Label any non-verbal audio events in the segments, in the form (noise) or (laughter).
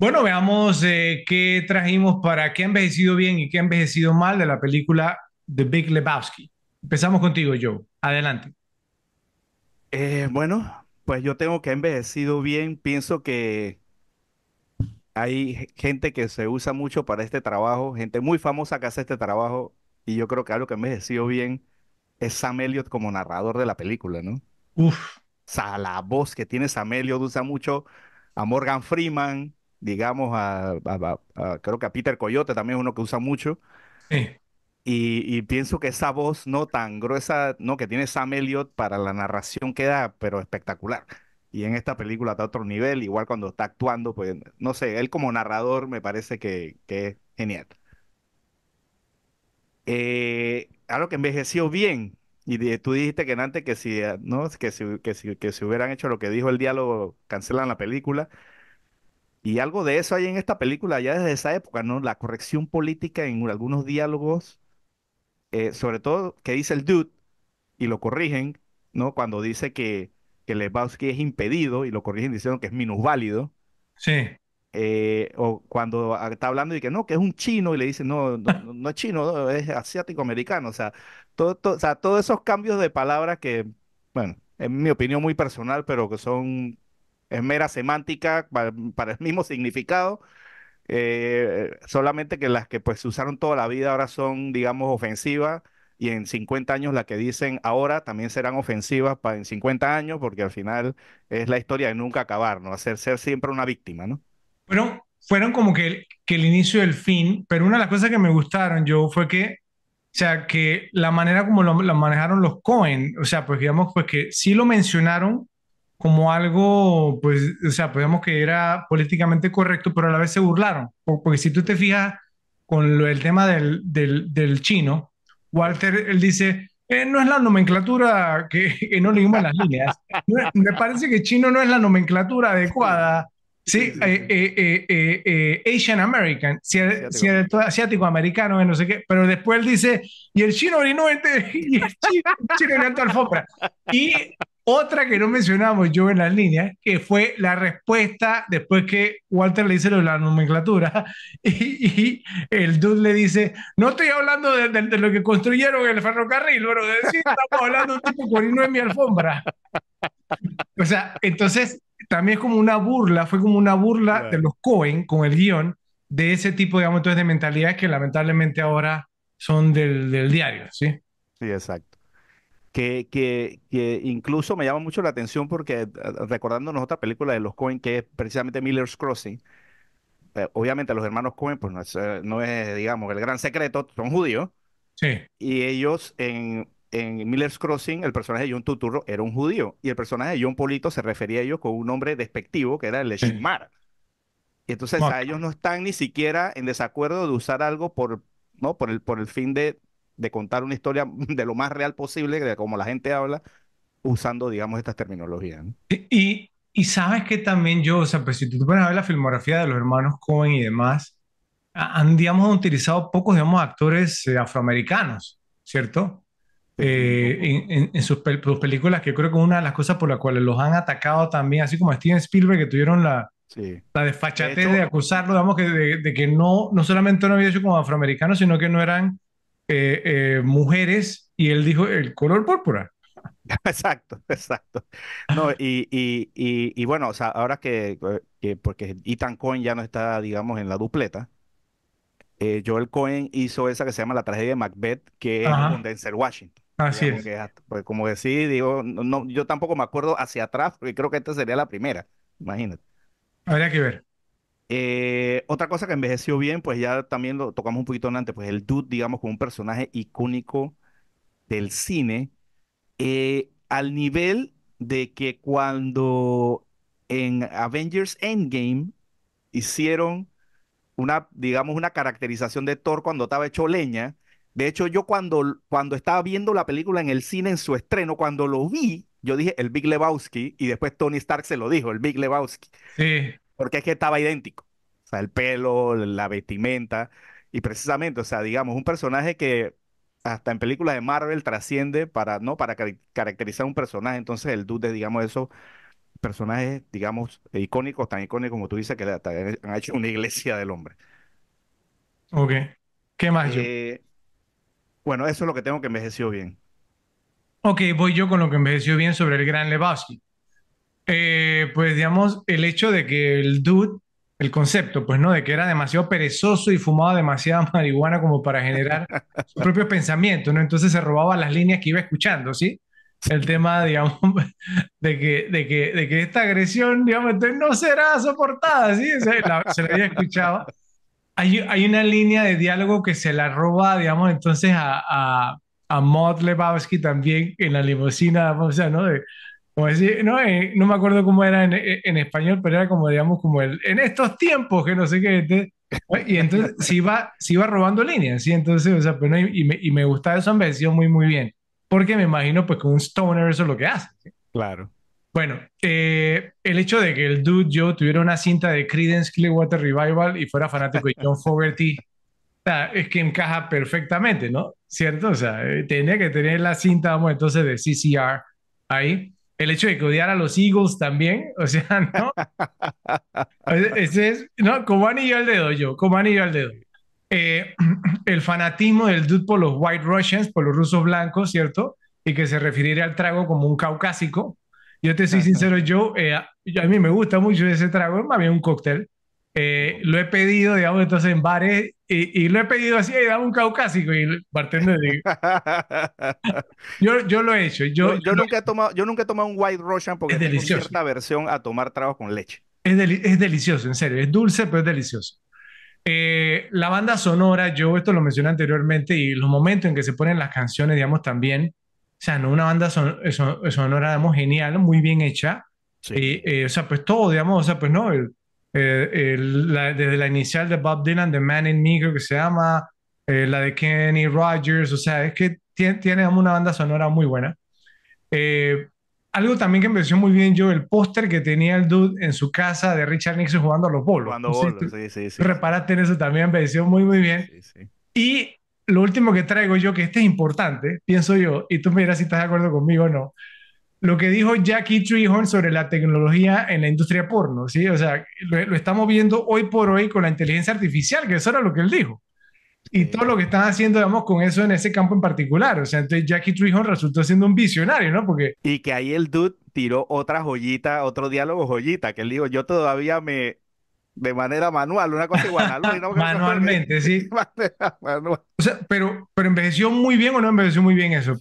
Bueno, veamos eh, qué trajimos para qué ha envejecido bien y qué ha envejecido mal de la película The Big Lebowski. Empezamos contigo, Joe. Adelante. Eh, bueno, pues yo tengo que ha envejecido bien. Pienso que hay gente que se usa mucho para este trabajo, gente muy famosa que hace este trabajo. Y yo creo que algo que ha envejecido bien es Sam Elliott como narrador de la película, ¿no? Uf. O la voz que tiene Sam Elliott usa mucho a Morgan Freeman digamos, a, creo que a Peter Coyote también es uno que usa mucho. Y, pienso que esa voz no tan gruesa, no que tiene Sam Elliott para la narración queda, pero espectacular. Y en esta película está otro nivel, igual cuando está actuando, pues no sé, él como narrador me parece que, es genial. Eh, algo que envejeció bien, y tú dijiste que antes que si, eh, ¿no? que, que, que si hubieran hecho lo que dijo el diálogo, cancelan la película. Y algo de eso hay en esta película ya desde esa época, ¿no? La corrección política en algunos diálogos, eh, sobre todo que dice el dude y lo corrigen, ¿no? Cuando dice que, que Lebowski es impedido y lo corrigen diciendo que es minusválido. Sí. Eh, o cuando está hablando y que no, que es un chino y le dicen, no, no, es chino, es asiático-americano. O, sea, o sea, todos esos cambios de palabras que, bueno, en mi opinión muy personal, pero que son es mera semántica para, el mismo significado, eh, solamente que las que pues usaron toda la vida ahora son, digamos, ofensivas y en 50 años las que dicen ahora también serán ofensivas para en 50 años porque al final es la historia de nunca acabar, ¿no? Hacer ser siempre una víctima, ¿no? Bueno, fueron como que el, que el inicio del fin, pero una de las cosas que me gustaron, yo fue que o sea, que la manera como lo, manejaron los Cohen, o sea, pues digamos, pues que sí lo mencionaron, como algo, pues, o sea, podemos que era políticamente correcto, pero a la vez se burlaron. Porque si tú te fijas con lo, el tema del, del, chino, Walter, él dice, eh, no es la nomenclatura que, no (laughs) no leímos las líneas. me parece que chino no es la nomenclatura adecuada. Sí, Asian American, si, es asiático. americano, eh, no sé qué, pero después él dice, y el chino orinó (laughs) y el chino, el chino alfombra. Y otra que no mencionamos yo en las líneas, que fue la respuesta después que Walter le dice lo de la nomenclatura (laughs) y, el dude le dice, no estoy hablando de, lo que construyeron el ferrocarril, pero de estamos hablando de un tipo corino en mi alfombra. O sea, entonces también es como una burla, fue como una burla de los Cohen con el guión de ese tipo, digamos, entonces de mentalidades que lamentablemente ahora son del diario, ¿sí? Sí, exacto que, que, que, incluso me llama mucho la atención porque eh, recordándonos otra película de los Cohen que es precisamente Miller's Crossing, eh, obviamente los hermanos Cohen pues eh, no es, digamos, el gran secreto, son judíos. Sí. Y ellos en, en Miller's Crossing, el personaje de John Tuturro era un judío y el personaje de John Polito se refería a ellos con un nombre despectivo que era el Shemar. Y entonces a ellos no están ni siquiera en desacuerdo de usar algo por, ¿no? por, el, por el fin de de contar una historia (laughs) de lo más real posible, de como la gente habla, usando, digamos, estas terminologías. Y, y sabes que también yo, o sea, pues si tú pones a ver la filmografía de los hermanos Cohen y demás, han, digamos, utilizado pocos, digamos, actores eh, afroamericanos, ¿cierto? Eh, en, en, sus, películas, que creo que una de las cosas por las cuales los han atacado también, así como Steven Spielberg, que tuvieron la, la desfachatez de, acusarlo, digamos, que de, que no, no solamente no había hecho como afroamericanos, sino que no eran eh, eh, mujeres y él dijo el color púrpura. (laughs) Exacto, exacto. No, y, bueno, o sea, ahora que, porque Ethan Cohen ya no está, digamos, en la dupleta, eh, Joel Cohen hizo esa que se llama La tragedia de Macbeth, que es con Washington. Así es. Pues, como decía digo, no, yo tampoco me acuerdo hacia atrás, porque creo que esta sería la primera, imagínate. Habría que ver. Eh, otra cosa que envejeció bien, pues ya también lo tocamos un poquito antes, pues el Dude, digamos, como un personaje icónico del cine, eh, al nivel de que cuando en Avengers Endgame hicieron una, digamos, una caracterización de Thor cuando estaba hecho leña. De hecho, yo cuando, cuando estaba viendo la película en el cine en su estreno, cuando lo vi, yo dije el Big Lebowski y después Tony Stark se lo dijo, el Big Lebowski. Sí. Porque es que estaba idéntico. O sea, el pelo, la vestimenta. Y precisamente, o sea, digamos, un personaje que hasta en películas de Marvel trasciende para, ¿no? para caracterizar un personaje. Entonces, el dude, es, digamos, esos personajes, digamos, icónicos, tan icónicos como tú dices, que han hecho una iglesia del hombre. Ok. ¿Qué más eh, bueno, eso es lo que tengo que envejeció bien. Ok, voy yo con lo que envejeció bien sobre el gran Lebowski. Eh, pues digamos, el hecho de que el dude, el concepto, pues no, de que era demasiado perezoso y fumaba demasiada (laughs) marihuana como para generar su (laughs) propio pensamiento, ¿no? Entonces se robaba las líneas que iba escuchando, ¿sí? el tema, digamos, (laughs) de que, de que, de que esta agresión, digamos, entonces no será soportada, ¿sí? Se, la, había escuchado. Hay, hay, una línea de diálogo que se la roba, digamos, entonces a, a, a Maud Lebowski también en la limusina, o sea, ¿no? De, no, eh, no me acuerdo cómo era en, español, pero era como, digamos, como el, en estos tiempos que no sé qué. Este, pues, y entonces se iba, robando líneas, Entonces, pues, y, me, y gusta eso, me sido muy, muy bien. Porque me imagino, pues, con un stoner eso es lo que hace. Claro. Bueno, eh, el hecho de que el Dude yo tuviera una cinta de Creedence Clearwater Revival y fuera fanático de John Fogerty, (laughs) es que encaja perfectamente, ¿no? ¿Cierto? O sea, eh, tenía que tener la cinta, vamos, entonces de CCR ahí el hecho de que a los Eagles también, o sea, (laughs) ¿no? (laughs) Ese es, no, como anillo al dedo yo, como anillo al dedo. Eh, (clears throat) el fanatismo del dude por los White Russians, por los rusos blancos, ¿cierto? Y que se refiriera al trago como un caucásico. Yo te soy sincero, eh, yo, a mí me gusta mucho ese trago, más bien un cóctel. Eh, lo he pedido, digamos, entonces en bares y, y, lo he pedido así, dame un caucásico y bartender (laughs) yo, yo lo he hecho. Yo, yo, nunca he tomado, yo nunca he tomado un White Russian porque es tengo cierta versión a tomar tragos con leche. Es, es, delicioso, en serio. Es dulce, pero es delicioso. Eh, la banda sonora, yo esto lo mencioné anteriormente, y los momentos en que se ponen las canciones, digamos, también. O sea, no una banda son sonora, digamos, genial, muy bien hecha. Sí. Eh, o sea, pues todo, digamos, o sea, pues no, el, eh, el, desde la inicial de Bob Dylan, The Man in Me, que se llama, eh, la de Kenny Rogers, o sea, es que tiene, una banda sonora muy buena. Eh, algo también que me pareció muy bien yo, el póster que tenía el dude en su casa de Richard Nixon jugando a los bolos. Repárate en eso también, me pareció muy, muy bien. Y lo último que traigo yo, que este es importante, pienso yo, y tú me dirás si estás de acuerdo conmigo o no, lo que dijo Jackie Treehorn sobre la tecnología en la industria porno, ¿sí? O sea, lo, estamos viendo hoy por hoy con la inteligencia artificial, que eso era lo que él dijo. Y todo lo que están haciendo, digamos, con eso en ese campo en particular. O sea, entonces Jackie Treehorn resultó siendo un visionario, ¿no? Porque... Y que ahí el dude tiró otra joyita, otro diálogo joyita, que él dijo, yo todavía me, de manera manual, una cosa igual. (laughs) Manualmente, (laughs) sí. pero, pero envejeció muy bien o no envejeció muy bien eso.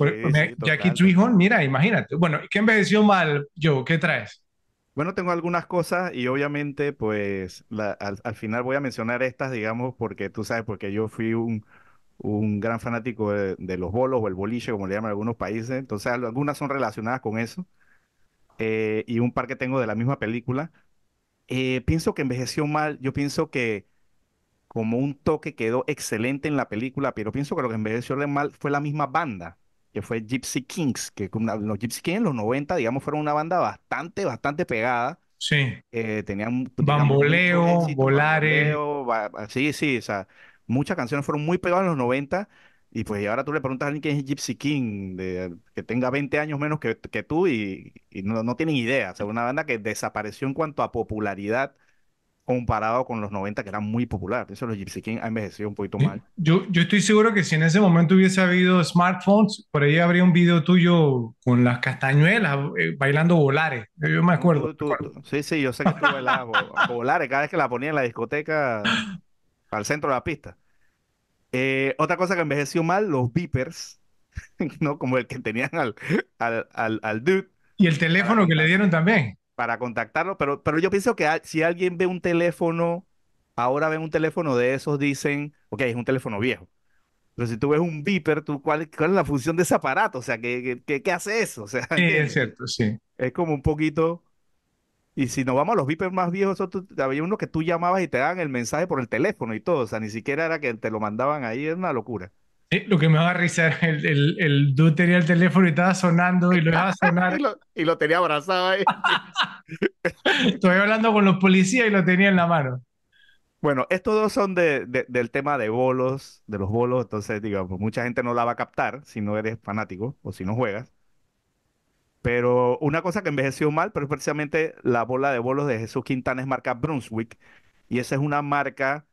Jackie Trijon, mira, imagínate. Bueno, ¿qué envejeció mal, yo ¿Qué traes? Bueno, tengo algunas cosas y obviamente, pues, al, final voy a mencionar estas, digamos, porque tú sabes, porque yo fui un, un gran fanático de, los bolos o el boliche, como le llaman algunos países. Entonces, algunas son relacionadas con eso. Eh, y un par que tengo de la misma película. Eh, pienso que envejeció mal, yo pienso que como un toque quedó excelente en la película, pero pienso que lo que envejeció mal fue la misma banda, que fue Gypsy Kings, que los Gypsy Kings en los 90, digamos, fueron una banda bastante, bastante pegada. Sí. Eh, tenían... Bamboleo, sí, sí, o sea, muchas canciones fueron muy pegadas en los 90 y pues ahora tú le preguntas a alguien quién es Gypsy King, de, que tenga 20 años menos que, que tú y, no, no, tienen idea. O sea, una banda que desapareció en cuanto a popularidad comparado con los 90 que eran muy popular. Eso los Gypsy King ha envejecido un poquito mal. Yo, yo estoy seguro que si en ese momento hubiese habido smartphones, por ahí habría un video tuyo con las castañuelas eh, bailando volares. Eh, yo me acuerdo. Sí, sí, yo sé que tú bailabas (laughs) volares cada vez que la ponía en la discoteca al centro de la pista. Eh, otra cosa que envejeció mal, los beepers, (laughs) ¿no? Como el que tenían al, al, al, dude. Y el teléfono que le dieron también. Para contactarlo, pero, pero yo pienso que si alguien ve un teléfono, ahora ve un teléfono de esos, dicen, ok, es un teléfono viejo. Pero si tú ves un beeper, ¿tú, cuál, cuál es la función de ese aparato? O sea, ¿qué, qué, qué hace eso? O sea, sí, (laughs) es cierto, sí. Es como un poquito y si nos vamos a los VIPers más viejos, había uno que tú llamabas y te daban el mensaje por el teléfono y todo. O sea, ni siquiera era que te lo mandaban ahí, Es una locura. Sí, lo que me va a risar, el, el, dude tenía el teléfono y estaba sonando y lo iba a sonar. (laughs) y, lo, tenía abrazado ahí. Estoy (laughs) hablando con los policías y lo tenía en la mano. Bueno, estos dos son del tema de bolos, de los bolos. Entonces, digamos, pues, mucha gente no la va a captar si no eres fanático o si no juegas. Pero una cosa que envejeció mal, pero es precisamente la bola de bolos de Jesús Quintana es marca Brunswick. Y esa es una marca,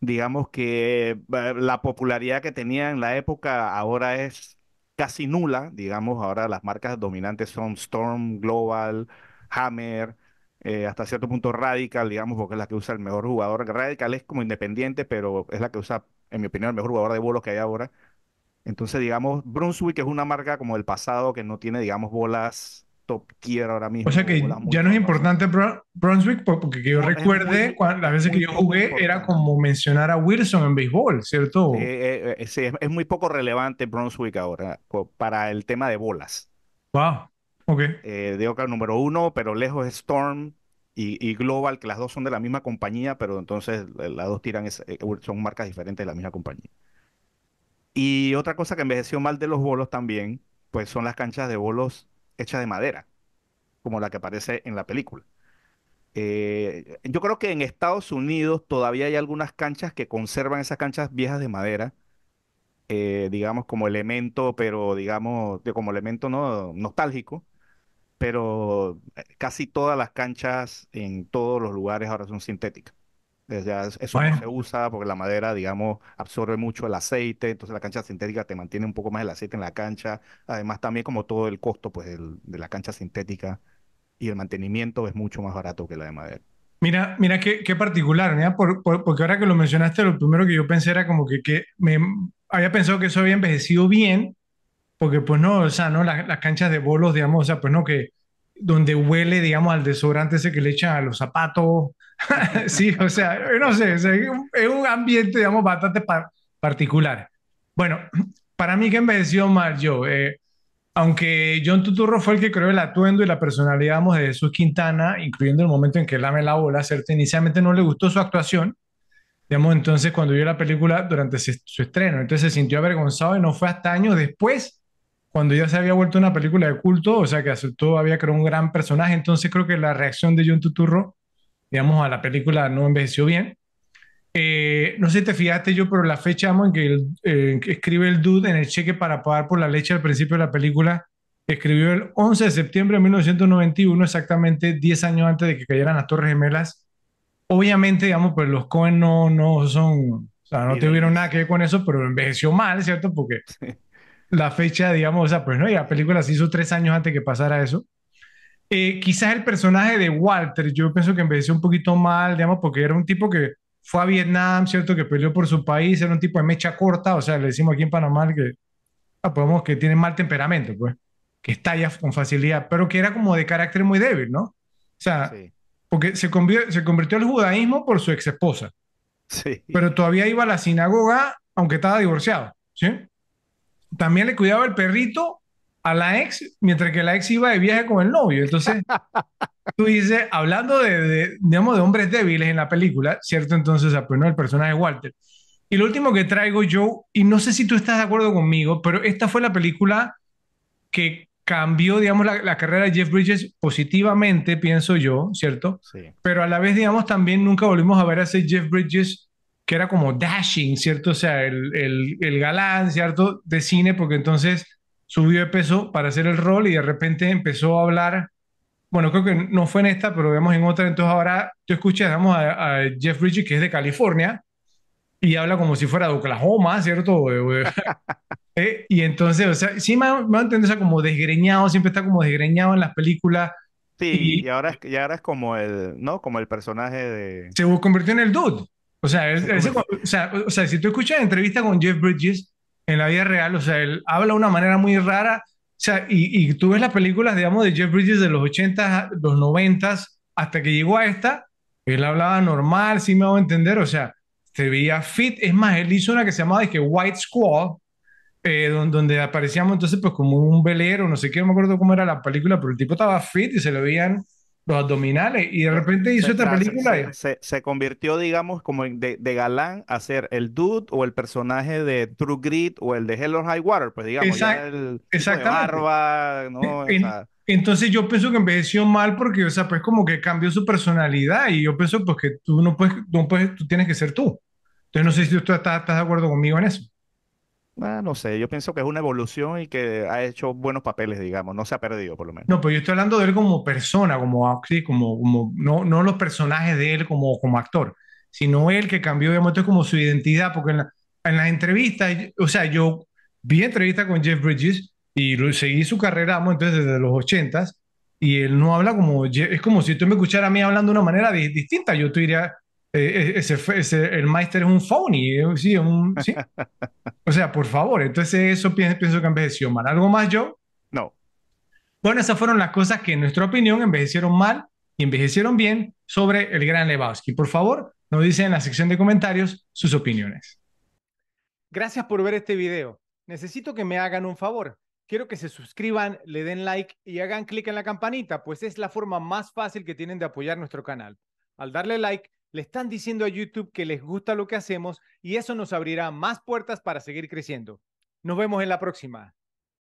digamos que eh, la popularidad que tenía en la época ahora es casi nula. Digamos, ahora las marcas dominantes son Storm, Global, Hammer, eh, hasta cierto punto Radical, digamos, porque es la que usa el mejor jugador. Radical es como independiente, pero es la que usa, en mi opinión, el mejor jugador de bolos que hay ahora. Entonces, digamos, Brunswick es una marca como del pasado que no tiene, digamos, bolas top tier ahora mismo. O sea que ya no es importante Brunswick porque yo recuerde, cuando, las veces que yo jugué era como mencionar a Wilson en béisbol, ¿cierto? sí, eh, eh, es, muy poco relevante Brunswick ahora para el tema de bolas. Wow, ok. Eh, digo que número uno, pero lejos es Storm, y, Global, que las dos son de la misma compañía, pero entonces eh, las dos tiran son marcas diferentes de la misma compañía. Y otra cosa que envejeció mal de los bolos también, pues son las canchas de bolos hechas de madera, como la que aparece en la película. Eh, yo creo que en Estados Unidos todavía hay algunas canchas que conservan esas canchas viejas de madera, eh, digamos como elemento, pero digamos como elemento nostálgico, pero eh, casi todas las canchas en todos los lugares ahora son sintéticas. Ya eso no se usa porque la madera, digamos, absorbe mucho el aceite, entonces la cancha sintética te mantiene un poco más el aceite en la cancha. Además, también como todo el costo pues, de la cancha sintética y el mantenimiento es mucho más barato que la de madera. Mira, mira qué, qué particular, ¿eh? porque ahora que lo mencionaste, lo primero que yo pensé era como que, que, me había pensado que eso había envejecido bien, porque pues no, o sea, ¿no? Las, canchas de bolos, digamos, o sea, pues no, que donde huele, digamos, al desodorante ese que le echan a los zapatos, (laughs) sí, o sea, no sé, es un ambiente, digamos, bastante particular. Bueno, (clears throat) para mí que decía más yo, eh, aunque John Tuturro fue el que creó el atuendo y la personalidad de Jesús Quintana, incluyendo el momento en que lame la bola, cierto, inicialmente no le gustó su actuación, digamos, entonces cuando vio la película durante su estreno, entonces se sintió avergonzado y no fue hasta años después cuando ya se había vuelto una película de culto, o sea que aceptó, había creado un gran personaje, entonces creo que la reacción de John Tuturro digamos, a la película no envejeció bien. Eh, no sé si te fijaste yo, pero la fecha, en que, escribe el dude en el cheque para pagar por la leche al principio de la película, escribió el 11 de septiembre de 1991, exactamente 10 años antes de que cayeran las Torres Gemelas. Obviamente, digamos, pues los Cohen no, no son, o sea, no tuvieron nada que ver con eso, pero envejeció mal, ¿cierto? Porque la fecha, digamos, o sea, pues no, y la película se hizo tres años antes que pasara eso. Eh, quizás el personaje de Walter, yo pienso que envejeció un poquito mal, digamos, porque era un tipo que fue a Vietnam, ¿cierto? Que peleó por su país, era un tipo de mecha corta, o sea, le decimos aquí en Panamá que, ah, podemos, que tiene mal temperamento, pues, que estalla con facilidad, pero que era como de carácter muy débil, ¿no? O sea, porque se, se convirtió al judaísmo por su ex esposa, sí. pero todavía iba a la sinagoga, aunque estaba divorciado, ¿sí? También le cuidaba el perrito a la ex, mientras que la ex iba de viaje con el novio. Entonces, (laughs) tú dices, hablando de, digamos, de hombres débiles en la película, ¿cierto? Entonces, pues, el personaje Walter. Y lo último que traigo yo, y no sé si tú estás de acuerdo conmigo, pero esta fue la película que cambió, digamos, la, carrera de Jeff Bridges positivamente, pienso yo, ¿cierto? Sí. Pero a la vez, digamos, también nunca volvimos a ver a ese Jeff Bridges que era como dashing, ¿cierto? O sea, el galán, ¿cierto? De cine, porque entonces subió de peso para hacer el rol y de repente empezó a hablar. Bueno, creo que no fue en esta, pero vemos en otra. Entonces ahora yo escuché, a, Jeff Bridges, que es de California, y habla como si fuera de Oklahoma, ¿cierto? (laughs) Eh, y entonces, o sea, sí me, me entender, como desgreñado, siempre está como desgreñado en las películas. Sí, y, ahora, es, como el, ¿no? Como el personaje de... Se convirtió en el dude. O sea, o, sea, o sea, si tú escuchas entrevista con Jeff Bridges, en la vida real, o sea, él habla de una manera muy rara, o sea, y, y tú ves las películas, digamos, de Jeff Bridges de los 80, los 90, hasta que llegó a esta, él hablaba normal, si sí me hago entender, o sea, se veía fit, es más, él hizo una que se llamaba es que White Squad, eh, donde, donde, aparecíamos entonces pues como un velero, no sé qué, no me acuerdo cómo era la película, pero el tipo estaba fit y se lo veían los abdominales y de repente hizo esta película. Se, se, convirtió, digamos, como de, de, galán a ser el dude o el personaje de True Grit o el de Hell or High Water, pues digamos, exact, el barba, ¿no? En, entonces yo pienso que envejeció mal porque, o sea, pues como que cambió su personalidad y yo pienso pues que tú no puedes, no puedes, tú tienes que ser tú. Entonces no sé si tú estás, estás de acuerdo conmigo en eso. Ah, no sé, yo pienso que es una evolución y que ha hecho buenos papeles, digamos, no se ha perdido por lo menos. No, pero yo estoy hablando de él como persona, como, sí, como, no, no los personajes de él como, como actor, sino él que cambió, obviamente, como su identidad, porque en, las entrevistas, o sea, yo vi entrevistas con Jeff Bridges y seguí su carrera, entonces desde los ochentas, y él no habla como, es como si tú me escuchara a mí hablando de una manera distinta, yo te diría, eh, ese, el maestro es un phony, eh, sí, un, (laughs) O sea, por favor, entonces eso pienso, pienso que envejeció mal. ¿Algo más, yo No. Bueno, esas fueron las cosas que en nuestra opinión envejecieron mal y envejecieron bien sobre el gran Lebowski. Por favor, nos dicen en la sección de comentarios sus opiniones. Gracias por ver este video. Necesito que me hagan un favor. Quiero que se suscriban, le den like y hagan clic en la campanita, pues es la forma más fácil que tienen de apoyar nuestro canal. Al darle like, le están diciendo a YouTube que les gusta lo que hacemos y eso nos abrirá más puertas para seguir creciendo. Nos vemos en la próxima.